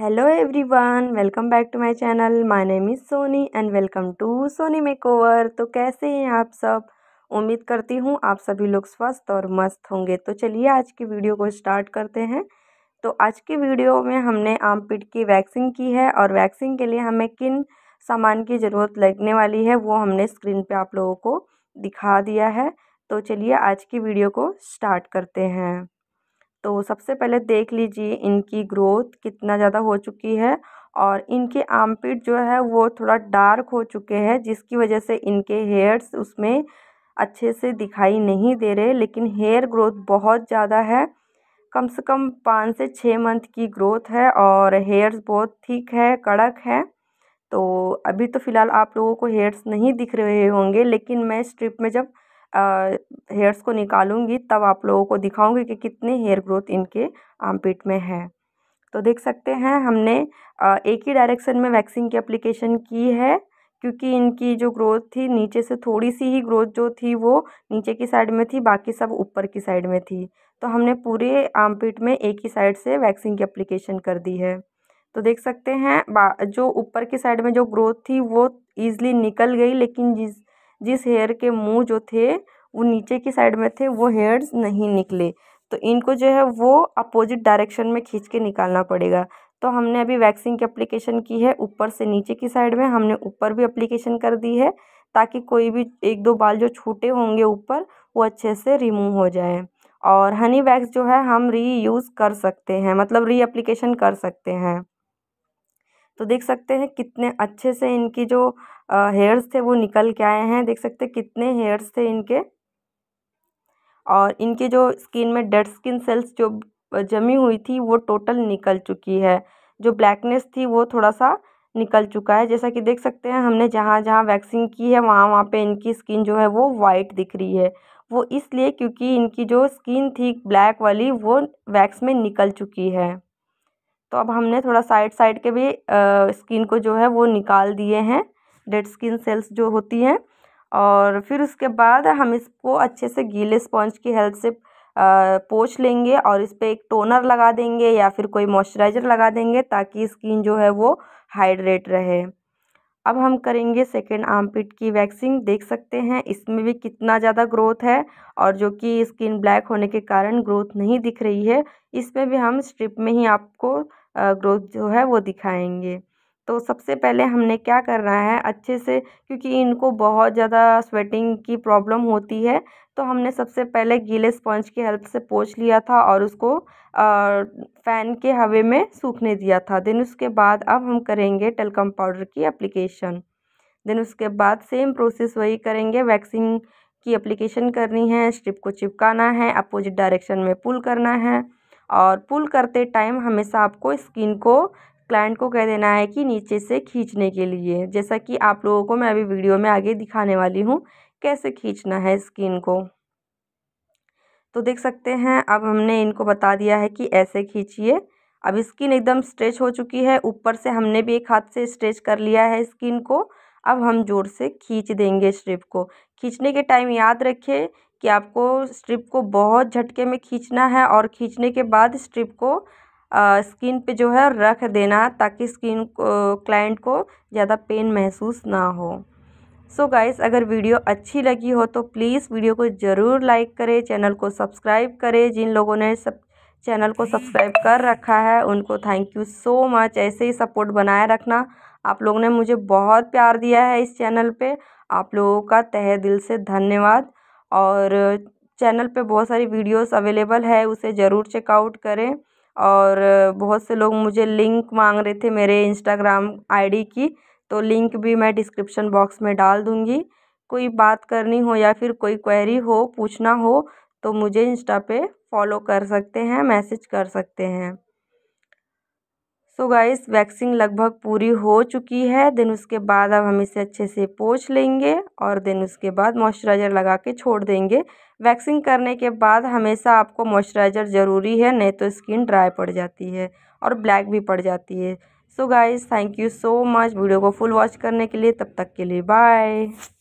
hello everyone welcome back to my channel my name is Soni and welcome to Soni make तो कैसे हैं आप सब उम्मीद करती हूँ आप सभी लोग स्वस्थ और मस्त होंगे तो चलिए आज की वीडियो को स्टार्ट करते हैं तो आज की वीडियो में हमने आम पिट की वैक्सिंग की है और वैक्सिंग के लिए हमें किन सामान की ज़रूरत लगने वाली है वो हमने स्क्रीन पर आप लोगों को दिखा दिया है तो चलिए आज की वीडियो को स्टार्ट करते हैं तो सबसे पहले देख लीजिए इनकी ग्रोथ कितना ज़्यादा हो चुकी है और इनके आर्मपिट जो है वो थोड़ा डार्क हो चुके हैं जिसकी वजह से इनके हेयर्स उसमें अच्छे से दिखाई नहीं दे रहे लेकिन हेयर ग्रोथ बहुत ज़्यादा है कम से कम पाँच से छः मंथ की ग्रोथ है और हेयर्स बहुत ठीक है कड़क है तो अभी तो फ़िलहाल आप लोगों को हेयर्स नहीं दिख रहे होंगे लेकिन मैं स्ट्रिप में जब हेयर्स को निकालूंगी तब आप लोगों को दिखाऊंगी कि कितने हेयर ग्रोथ इनके आमपीट में है तो देख सकते हैं हमने एक ही डायरेक्शन में वैक्सिंग की अप्लीकेशन की है क्योंकि इनकी जो ग्रोथ थी नीचे से थोड़ी सी ही ग्रोथ जो थी वो नीचे की साइड में थी बाकी सब ऊपर की साइड में थी तो हमने पूरे आमपीट में एक ही साइड से वैक्सिंग की अप्लीकेशन कर दी है तो देख सकते हैं जो ऊपर की साइड में जो ग्रोथ थी वो ईज़िली निकल गई लेकिन जिस जिस हेयर के मुँह जो थे वो नीचे की साइड में थे वो हेयर्स नहीं निकले तो इनको जो है वो अपोजिट डायरेक्शन में खींच के निकालना पड़ेगा तो हमने अभी वैक्सिंग की अप्लीकेशन की है ऊपर से नीचे की साइड में हमने ऊपर भी अप्लीकेशन कर दी है ताकि कोई भी एक दो बाल जो छूटे होंगे ऊपर वो अच्छे से रिमूव हो जाए और हनी वैक्स जो है हम री यूज़ कर सकते हैं मतलब री अप्लीकेशन कर सकते हैं तो देख सकते हैं कितने अच्छे से इनकी जो हेयर्स थे वो निकल के आए हैं देख सकते कितने हेयर्स थे इनके और इनके जो स्किन में डेड स्किन सेल्स जो जमी हुई थी वो टोटल निकल चुकी है जो ब्लैकनेस थी वो थोड़ा सा निकल चुका है जैसा कि देख सकते हैं हमने जहाँ जहाँ वैक्सिंग की है वहाँ वहाँ पे इनकी स्किन जो है वो वाइट दिख रही है वो इसलिए क्योंकि इनकी जो स्किन थी ब्लैक वाली वो वैक्स में निकल चुकी है तो अब हमने थोड़ा साइड साइड के भी आ, स्किन को जो है वो निकाल दिए हैं डेड स्किन सेल्स जो होती हैं और फिर उसके बाद हम इसको अच्छे से गीले स्पॉन्ज की हेल्प से पोछ लेंगे और इस पर एक टोनर लगा देंगे या फिर कोई मॉइस्चराइज़र लगा देंगे ताकि स्किन जो है वो हाइड्रेट रहे अब हम करेंगे सेकेंड आर्मपिट की वैक्सिंग देख सकते हैं इसमें भी कितना ज़्यादा ग्रोथ है और जो कि स्किन ब्लैक होने के कारण ग्रोथ नहीं दिख रही है इसमें भी हम स्ट्रिप में ही आपको ग्रोथ जो है वो दिखाएंगे तो सबसे पहले हमने क्या करना है अच्छे से क्योंकि इनको बहुत ज़्यादा स्वेटिंग की प्रॉब्लम होती है तो हमने सबसे पहले गीले स्पंज की हेल्प से पोछ लिया था और उसको फ़ैन के हवे में सूखने दिया था देन उसके बाद अब हम करेंगे टेलकम पाउडर की एप्लीकेशन देन उसके बाद सेम प्रोसेस वही करेंगे वैक्सिंग की एप्लीकेशन करनी है स्ट्रिप को चिपकाना है अपोजिट डायरेक्शन में पुल करना है और पुल करते टाइम हमेशा आपको स्किन को क्लाइंट को कह देना है कि नीचे से खींचने के लिए जैसा कि आप लोगों को मैं अभी वीडियो में आगे दिखाने वाली हूँ कैसे खींचना है स्किन को तो देख सकते हैं अब हमने इनको बता दिया है कि ऐसे खींचिए अब स्किन एकदम स्ट्रेच हो चुकी है ऊपर से हमने भी एक हाथ से स्ट्रेच कर लिया है स्किन को अब हम जोर से खींच देंगे स्ट्रिप को खींचने के टाइम याद रखें कि आपको स्ट्रिप को बहुत झटके में खींचना है और खींचने के बाद स्ट्रिप को स्किन पे जो है रख देना ताकि स्किन को क्लाइंट को ज़्यादा पेन महसूस ना हो सो so गाइस अगर वीडियो अच्छी लगी हो तो प्लीज़ वीडियो को ज़रूर लाइक करें चैनल को सब्सक्राइब करें जिन लोगों ने सब चैनल को सब्सक्राइब कर रखा है उनको थैंक यू सो मच ऐसे ही सपोर्ट बनाए रखना आप लोगों ने मुझे बहुत प्यार दिया है इस चैनल पे आप लोगों का तहे दिल से धन्यवाद और चैनल पे बहुत सारी वीडियोस अवेलेबल है उसे ज़रूर चेकआउट करें और बहुत से लोग मुझे लिंक मांग रहे थे मेरे इंस्टाग्राम आई डी की तो लिंक भी मैं डिस्क्रिप्शन बॉक्स में डाल दूँगी कोई बात करनी हो या फिर कोई क्वेरी हो पूछना हो तो मुझे इंस्टा पे फॉलो कर सकते हैं मैसेज कर सकते हैं सो गाइस वैक्सिंग लगभग पूरी हो चुकी है देन उसके बाद अब हम इसे अच्छे से पोछ लेंगे और देन उसके बाद मॉइस्चराइज़र लगा के छोड़ देंगे वैक्सिंग करने के बाद हमेशा आपको मॉइस्चराइज़र ज़रूरी है नहीं तो स्किन ड्राई पड़ जाती है और ब्लैक भी पड़ जाती है so guys thank you so much video को फुल वॉच करने के लिए तब तक के लिए बाय